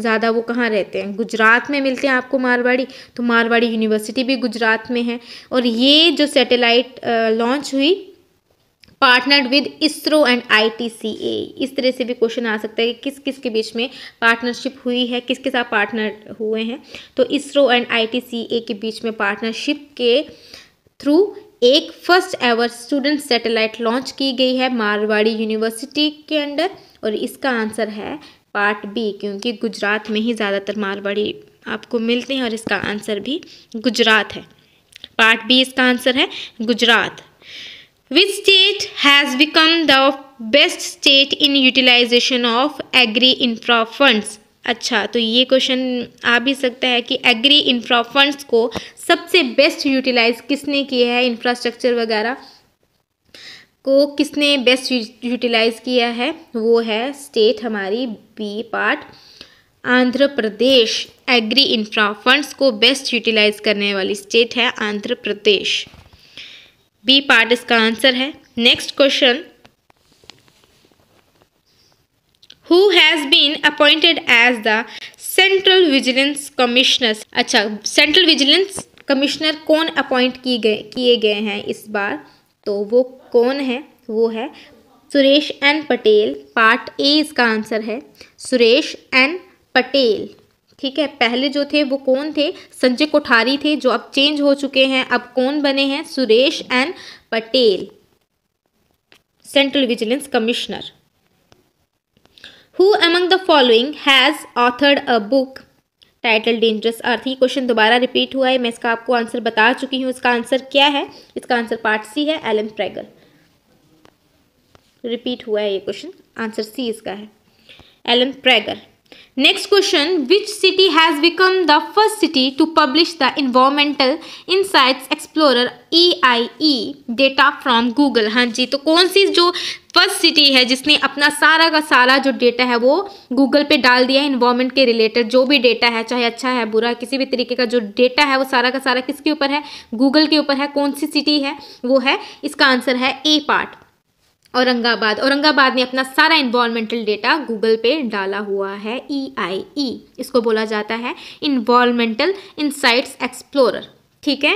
ज़्यादा वो कहाँ रहते हैं गुजरात में मिलते हैं आपको मारवाड़ी तो मारवाड़ी यूनिवर्सिटी भी गुजरात में है और ये जो सेटेलाइट लॉन्च हुई partnered with ISRO and ITCA इस तरह से भी क्वेश्चन आ सकता है कि किस किस के बीच में पार्टनरशिप हुई है किसके साथ पार्टनर हुए हैं तो इसरो एंड आईटीसीए के बीच में पार्टनरशिप के थ्रू एक first ever student satellite launch की गई है मारवाड़ी यूनिवर्सिटी के अंडर और इसका आंसर है पार्ट बी क्योंकि गुजरात में ही ज़्यादातर मारवाड़ी आपको मिलते हैं और इसका आंसर भी गुजरात है पार्ट बी इसका आंसर है Gujarat Which state has become the best state in utilisation of agri infra funds? अच्छा तो ये क्वेश्चन आ भी सकता है कि एग्री इंफ्रा फंड्स को सबसे बेस्ट यूटिलाइज किसने किया है इंफ्रास्ट्रक्चर वगैरह को किसने बेस्ट यूटिलाइज किया है वो है स्टेट हमारी B part Andhra Pradesh agri infra funds को बेस्ट यूटिलाइज करने वाली स्टेट है आंध्र प्रदेश बी पार्ट इसका आंसर है next question who has been appointed as the central vigilance commissioner अच्छा सेंट्रल विजिलेंस कमिश्नर कौन अपॉइंट की गए किए गए हैं इस बार तो वो कौन है वो है Suresh N Patel part A इसका आंसर है सुरेश एन पटेल ठीक है पहले जो थे वो कौन थे संजय कोठारी थे जो अब चेंज हो चुके हैं अब कौन बने हैं Suresh N Patel central vigilance commissioner who among the following has authored a book title dangerous earth ये क्वेश्चन दोबारा रिपीट हुआ है मैं इसका आपको आंसर बता चुकी हूँ इसका आंसर क्या है इसका आंसर पार्ट सी है एलन प्रेगल रिपीट हुआ है ये क्वेश्चन आंसर सी इसका है एलन प्रेगर next question which city has become the first city to publish the environmental insights explorer E I E data from Google हाँ जी तो कौन सी जो फर्स्ट सिटी है जिसने अपना सारा का सारा जो डेटा है वो गूगल पे डाल दिया है इन्वायरमेंट के रिलेटेड जो भी डेटा है चाहे अच्छा है बुरा किसी भी तरीके का जो डेटा है वो सारा का सारा किसके ऊपर है गूगल के ऊपर है कौन सी सिटी है वो है इसका आंसर है ए पार्ट औरंगाबाद औरंगाबाद ने अपना सारा इन्वॉलमेंटल डेटा गूगल पे डाला हुआ है ई आई ई इसको बोला जाता है इन्वॉलमेंटल इनसाइट्स एक्सप्लोरर ठीक है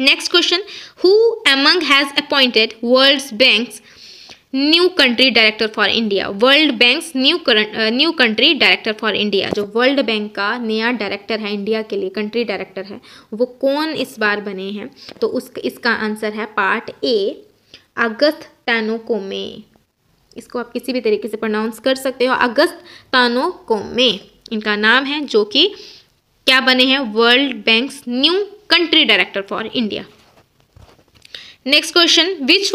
next question who among has appointed world's bank's new country director for India world bank new new country director for India जो वर्ल्ड बैंक का नया डायरेक्टर है इंडिया के लिए कंट्री डायरेक्टर है वो कौन इस बार बने हैं तो उस इसका आंसर है पार्ट ए अगस्त टानोकोमे इसको आप किसी भी तरीके से प्रोनाउंस कर सकते हो अगस्त तानोकोमे इनका नाम है जो कि क्या बने हैं world bank's new country director for India next question which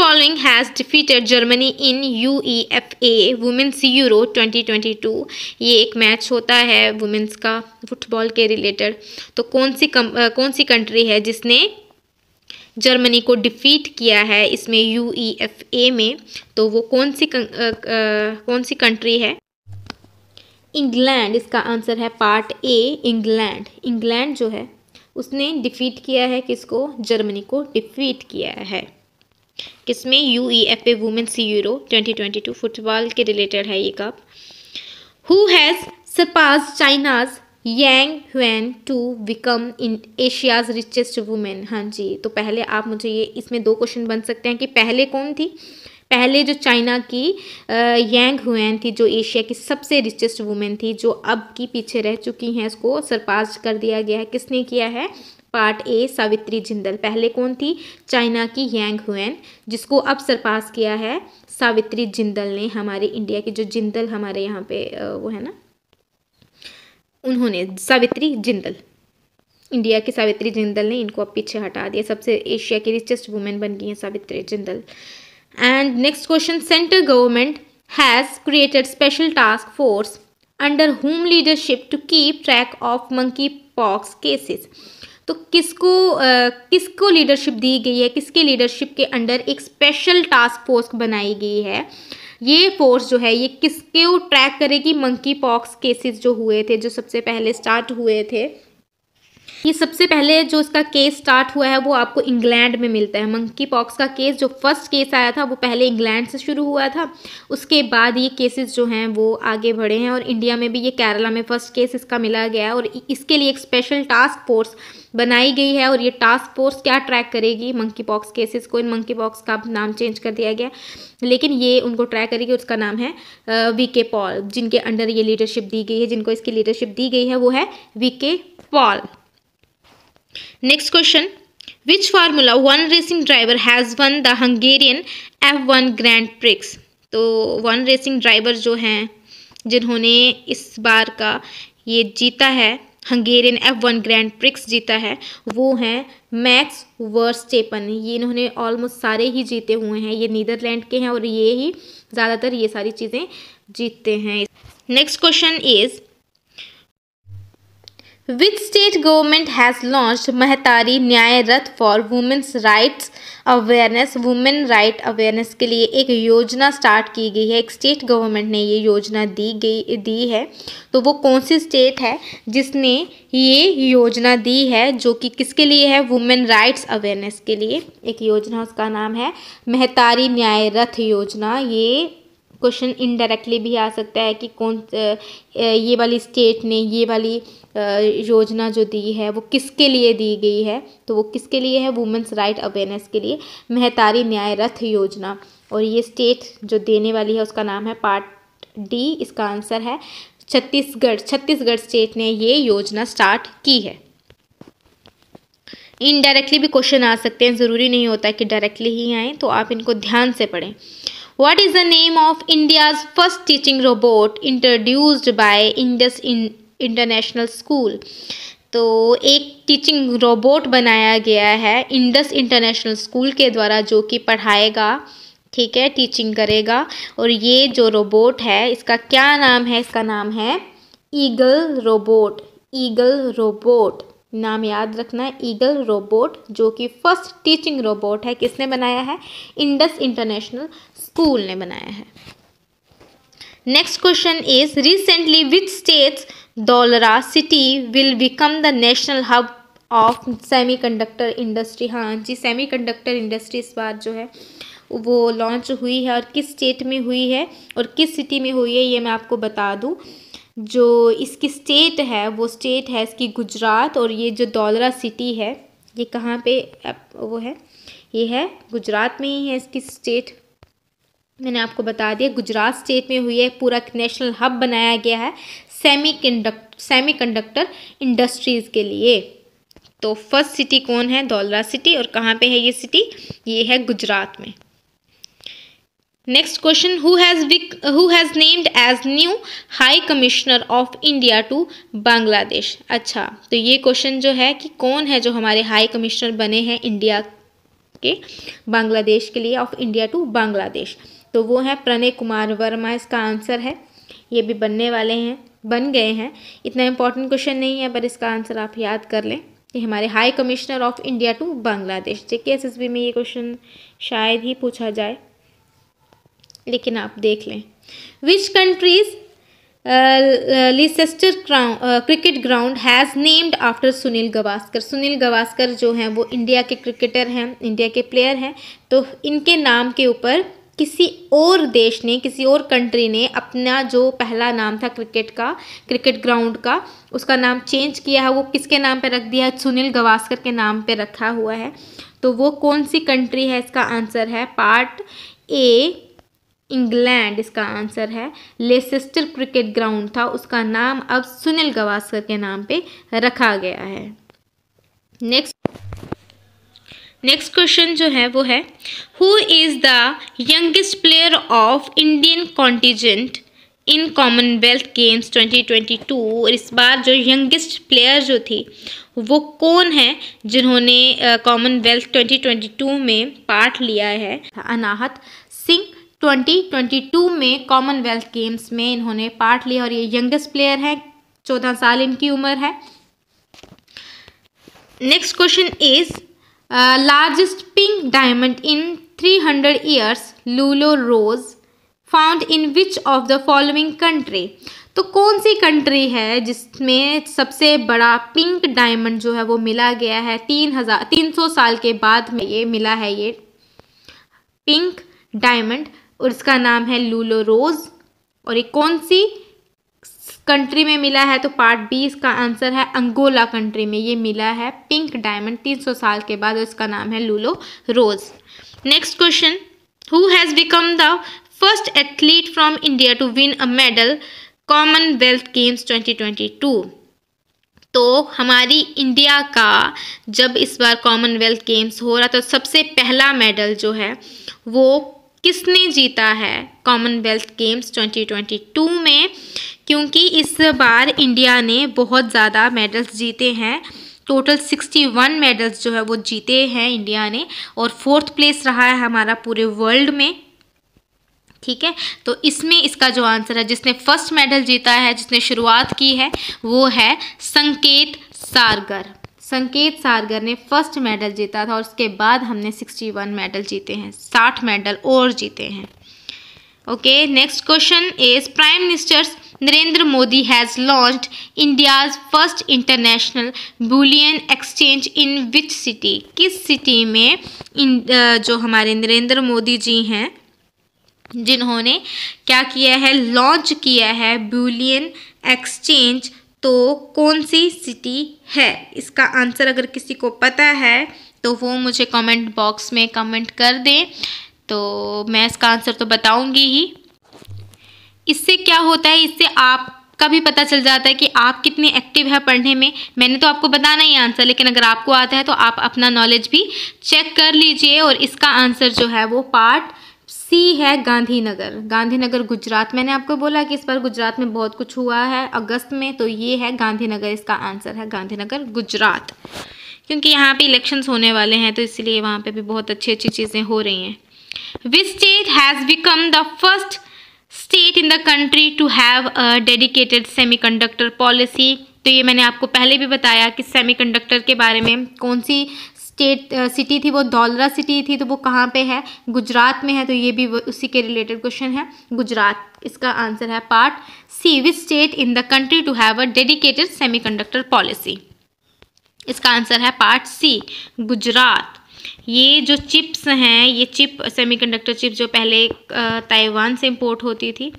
defeated Germany in U E F A women's euro twenty twenty 2022? ये एक मैच होता है वुमेंस का फुटबॉल के रिलेटेड तो कौन सी कम, आ, कौन सी कंट्री है जिसने जर्मनी को डिफीट किया है इसमें यू ई एफ ए में तो वो कौन सी आ, आ, कौन सी कंट्री है इंग्लैंड इसका आंसर है पार्ट ए इंग्लैंड इंग्लैंड जो है उसने डिफीट किया है किसको जर्मनी को डिफीट किया है किसमें U E F A women's euro 2022 football के रिलेटेड है ये cup who has surpassed China's Yang Huiyan to become in Asia's richest women हाँ जी तो पहले आप मुझे ये इसमें दो क्वेश्चन बन सकते हैं कि पहले कौन थी पहले जो चाइना की यंग हुएन थी जो एशिया की सबसे रिचेस्ट वुमेन थी जो अब की पीछे रह चुकी हैं इसको सरपास कर दिया गया है किसने किया है पार्ट ए सावित्री जिंदल पहले कौन थी चाइना की यंग हुएन जिसको अब सरपास किया है सावित्री जिंदल ने हमारे इंडिया की जो जिंदल हमारे यहाँ पे वो है ना उन्होंने सावित्री जिंदल इंडिया की सावित्री जिंदल ने इनको अब पीछे हटा दिया सबसे एशिया की रिचेस्ट वुमेन बन गई हैं Savitri Jindal And next question center government has created special task force under whom leadership to keep track of monkeypox cases. तो किसको आ, किसको लीडरशिप दी गई है किसके लीडरशिप के अंडर एक स्पेशल टास्क फोर्स बनाई गई है ये फोर्स जो है ये किसके ट्रैक करेगी मंकी पॉक्स केसेस जो हुए थे जो सबसे पहले स्टार्ट हुए थे ये सबसे पहले जो इसका केस स्टार्ट हुआ है वो आपको इंग्लैंड में मिलता है मंकी पॉक्स का केस जो फर्स्ट केस आया था वो पहले इंग्लैंड से शुरू हुआ था उसके बाद ये केसेस जो हैं वो आगे बढ़े हैं और इंडिया में भी ये केरला में फर्स्ट केस इसका मिला गया है और इसके लिए एक स्पेशल टास्क फोर्स बनाई गई है और ये टास्क फोर्स क्या ट्रैक करेगी मंकी पॉक्स केसेस को इन मंकी पॉक्स का नाम चेंज कर दिया गया लेकिन ये उनको ट्रैक करेगी उसका नाम है वी के पॉल जिनके अंडर ये लीडरशिप दी गई है जिनको इसकी लीडरशिप दी गई है वो है V K Paul next question which formula one racing driver has won the Hungarian F one grand prix तो वन रेसिंग ड्राइवर जो हैं जिन्होंने इस बार का ये जीता है Hungarian F one grand prix जीता है वो हैं मैक्स चेपन ये इन्होंने ऑलमोस्ट सारे ही जीते हुए हैं ये नीदरलैंड के हैं और ये ही ज़्यादातर ये सारी चीज़ें जीतते हैं next question is Which state government has launched Mahtari Nyay Rath for women's rights awareness women right awareness के लिए एक योजना स्टार्ट की गई है एक स्टेट गवर्नमेंट ने ये योजना दी गई दी है तो वो कौन सी स्टेट है जिसने ये योजना दी है जो कि किसके लिए है वुमेन राइट्स अवेयरनेस के लिए एक योजना उसका नाम है महतारी न्याय रथ योजना ये क्वेश्चन इनडायरेक्टली भी आ सकता है कि कौन ये वाली स्टेट ने ये वाली योजना जो दी है वो किसके लिए दी गई है तो वो किसके लिए है वुमेंस राइट अवेयरनेस के लिए महतारी न्याय रथ योजना और ये स्टेट जो देने वाली है उसका नाम है पार्ट डी इसका आंसर है छत्तीसगढ़ छत्तीसगढ़ स्टेट ने ये योजना स्टार्ट की है इनडायरेक्टली भी क्वेश्चन आ सकते हैं ज़रूरी नहीं होता कि डायरेक्टली ही आएँ तो आप इनको ध्यान से पढ़ें what is the name of India's first teaching robot introduced by Indus in international school तो एक टीचिंग रोबोट बनाया गया है इंडस इंटरनेशनल स्कूल के द्वारा जो कि पढ़ाएगा ठीक है टीचिंग करेगा और ये जो रोबोट है इसका क्या नाम है इसका नाम है ईगल रोबोट ईगल रोबोट नाम याद रखना है ईगल रोबोट जो कि फर्स्ट टीचिंग रोबोट है किसने बनाया है इंडस इंटरनेशनल स्कूल ने बनाया है next question is recently which states Dholera city will become the national hub of semiconductor industry हाँ जी सेमीकंडक्टर इंडस्ट्री इस बार जो है वो लॉन्च हुई है और किस स्टेट में हुई है और किस सिटी में हुई है ये मैं आपको बता दूँ जो इसकी स्टेट है वो स्टेट है इसकी गुजरात और ये जो दौलरा सिटी है ये कहाँ पे वो है ये है गुजरात में ही है इसकी स्टेट मैंने आपको बता दिया गुजरात स्टेट में हुई है पूरा नेशनल हब बनाया गया है semi conduct semiconductor industries के लिए तो फर्स्ट सिटी कौन है दौलरा सिटी और कहाँ पे है ये सिटी ये है गुजरात में next question who has who has named as new high commissioner of India to Bangladesh अच्छा तो ये क्वेश्चन जो है कि कौन है जो हमारे हाई कमिश्नर बने हैं इंडिया के बांग्लादेश के लिए ऑफ इंडिया टू बांग्लादेश तो वो है प्रणय कुमार वर्मा इसका आंसर है ये भी बनने वाले हैं बन गए हैं इतना इंपॉर्टेंट क्वेश्चन नहीं है पर इसका आंसर आप याद कर लें ये हमारे high commissioner of India to Bangladesh देखिए एस में ये क्वेश्चन शायद ही पूछा जाए लेकिन आप देख लें which countries Leicester cricket ground has named after Sunil Gavaskar Sunil Gavaskar जो हैं वो इंडिया के क्रिकेटर हैं इंडिया के प्लेयर हैं तो इनके नाम के ऊपर किसी और देश ने किसी और कंट्री ने अपना जो पहला नाम था क्रिकेट का क्रिकेट ग्राउंड का उसका नाम चेंज किया है वो किसके नाम पे रख दिया है सुनील गवास्कर के नाम पे रखा हुआ है तो वो कौन सी कंट्री है इसका आंसर है पार्ट ए इंग्लैंड इसका आंसर है लेसेस्टर क्रिकेट ग्राउंड था उसका नाम अब सुनील गवास्कर के नाम पर रखा गया है नेक्स्ट नेक्स्ट क्वेश्चन जो है वो है who is the youngest player of Indian contingent in Commonwealth games 2022 और इस बार जो यंगेस्ट प्लेयर जो थी वो कौन है जिन्होंने कॉमनवेल्थ uh, 2022 में पार्ट लिया है अनाहत सिंह 2022 में कॉमनवेल्थ गेम्स में इन्होंने पार्ट लिया और ये यंगेस्ट प्लेयर हैं चौदह साल इनकी उम्र है next question is largest pink diamond in three hundred years Lulo Rose found in which of the following country तो कौन सी कंट्री है जिसमें सबसे बड़ा पिंक डायमंड जो है वो मिला गया है तीन हज़ार तीन सौ साल के बाद में ये मिला है ये पिंक डायमंड और इसका नाम है लूलो रोज़ और ये कौन सी कंट्री में मिला है तो पार्ट बी इसका आंसर है अंगोला कंट्री में ये मिला है पिंक डायमंड 300 साल के बाद इसका नाम है Lulo Rose next question who has become the first athlete from India to win a medal commonwealth games 2022 तो हमारी इंडिया का जब इस बार कॉमनवेल्थ गेम्स हो रहा था तो सबसे पहला मेडल जो है वो किसने जीता है कॉमनवेल्थ गेम्स 2022 में क्योंकि इस बार इंडिया ने बहुत ज़्यादा मेडल्स जीते हैं टोटल 61 मेडल्स जो है वो जीते हैं इंडिया ने और फोर्थ प्लेस रहा है हमारा पूरे वर्ल्ड में ठीक है तो इसमें इसका जो आंसर है जिसने फर्स्ट मेडल जीता है जिसने शुरुआत की है वो है संकेत सारगर संकेत सारगर ने फर्स्ट मेडल जीता था और उसके बाद हमने 61 मेडल जीते हैं 60 मेडल और जीते हैं okay next question is prime minister's Narendra Modi has launched India's first international bullion exchange in which city? किस सिटी में इन जो हमारे नरेंद्र मोदी जी हैं जिन्होंने क्या किया है लॉन्च किया है बुलियन एक्सचेंज तो कौन सी सिटी है इसका आंसर अगर किसी को पता है तो वो मुझे कमेंट बॉक्स में कमेंट कर दें तो मैं इसका आंसर तो बताऊंगी ही इससे क्या होता है इससे आप कभी भी पता चल जाता है कि आप कितने एक्टिव है पढ़ने में मैंने तो आपको बताना ही आंसर लेकिन अगर आपको आता है तो आप अपना नॉलेज भी चेक कर लीजिए और इसका आंसर जो है वो पार्ट सी है गांधीनगर गांधीनगर गुजरात मैंने आपको बोला कि इस बार गुजरात में बहुत कुछ हुआ है अगस्त में तो ये है गांधीनगर इसका आंसर है गांधीनगर गुजरात क्योंकि यहाँ पे इलेक्शंस होने वाले हैं तो इसलिए वहाँ पे भी बहुत अच्छी अच्छी चीज़ें हो रही हैं which state has become the first in the country to have a a semiconductor policy तो ये मैंने आपको पहले भी बताया कि सेमीकंडक्टर के बारे में कौन सी स्टेट सिटी थी वो धौलरा सिटी थी तो वो कहाँ पे है गुजरात में है तो ये भी उसी के रिलेटेड क्वेश्चन है गुजरात इसका आंसर है part C which state in the country to have a dedicated semiconductor policy इसका आंसर है पार्ट सी गुजरात ये जो चिप्स हैं ये चिप सेमीकंडक्टर चिप जो पहले ताइवान से इंपोर्ट होती थी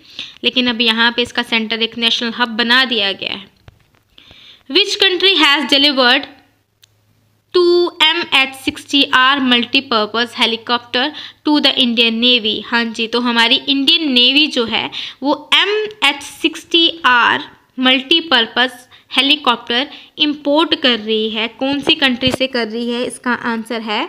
लेकिन अब यहाँ पे इसका सेंटर एक नेशनल हब बना दिया गया है which country has delivered two M H sixty R multipurpose helicopter to the Indian navy हाँ जी तो हमारी इंडियन नेवी जो है वो M H sixty R multipurpose helicopter import कर रही है कौन सी कंट्री से कर रही है इसका आंसर है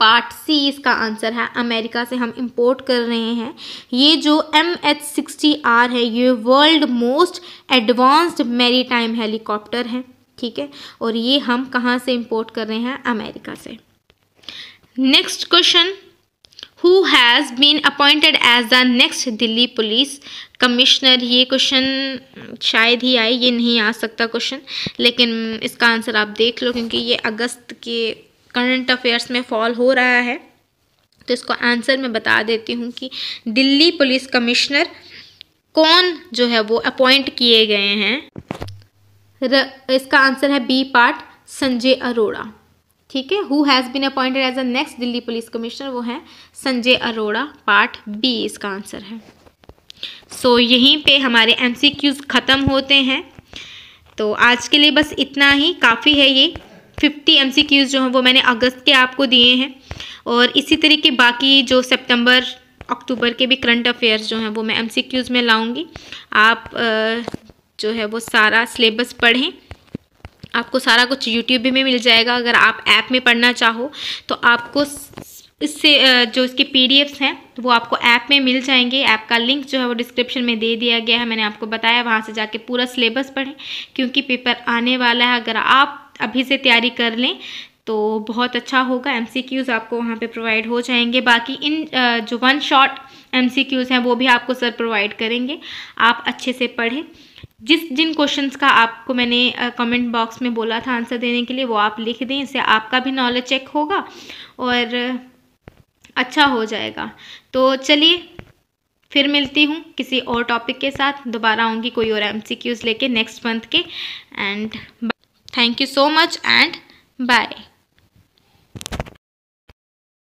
पार्ट सी इसका आंसर है अमेरिका से हम इंपोर्ट कर रहे हैं ये जो एम एच सिक्सटी आर है ये world most advanced maritime helicopter है ठीक है और ये हम कहाँ से इंपोर्ट कर रहे हैं अमेरिका से next question who has been appointed as the next Delhi police commissioner ये क्वेश्चन शायद ही आए ये नहीं आ सकता क्वेश्चन लेकिन इसका आंसर आप देख लो क्योंकि ये अगस्त के करंट अफेयर्स में फॉल हो रहा है तो इसको आंसर मैं बता देती हूँ कि दिल्ली पुलिस कमिश्नर कौन जो है वो अपॉइंट किए गए हैं र, इसका आंसर है बी पार्ट संजय अरोड़ा ठीक है who has been appointed as a next Delhi police commissioner वो है संजय अरोड़ा पार्ट बी इसका आंसर है सो so, यहीं पे हमारे एम ख़त्म होते हैं तो आज के लिए बस इतना ही काफ़ी है ये फिफ्टी एम जो हैं वो मैंने अगस्त के आपको दिए हैं और इसी तरीके बाकी जो सितंबर अक्टूबर के भी करंट अफेयर्स जो हैं वो मैं एम में लाऊंगी आप जो है वो सारा सिलेबस पढ़ें आपको सारा कुछ यूट्यूब में मिल जाएगा अगर आप ऐप में पढ़ना चाहो तो आपको इससे जो इसके पी हैं वो आपको ऐप में मिल जाएंगे ऐप का लिंक जो है वो डिस्क्रिप्शन में दे दिया गया है मैंने आपको बताया वहाँ से जाके पूरा सिलेबस पढ़ें क्योंकि पेपर आने वाला है अगर आप अभी से तैयारी कर लें तो बहुत अच्छा होगा एम आपको वहाँ पे प्रोवाइड हो जाएंगे बाकी इन जो वन शॉट एम हैं वो भी आपको सर प्रोवाइड करेंगे आप अच्छे से पढ़ें जिस जिन क्वेश्चंस का आपको मैंने कमेंट बॉक्स में बोला था आंसर देने के लिए वो आप लिख दें इससे आपका भी नॉलेज चेक होगा और अच्छा हो जाएगा तो चलिए फिर मिलती हूँ किसी और टॉपिक के साथ दोबारा आऊँगी कोई और एम सी क्यूज़ लेके नेक्स्ट मंथ के end thank you so much and bye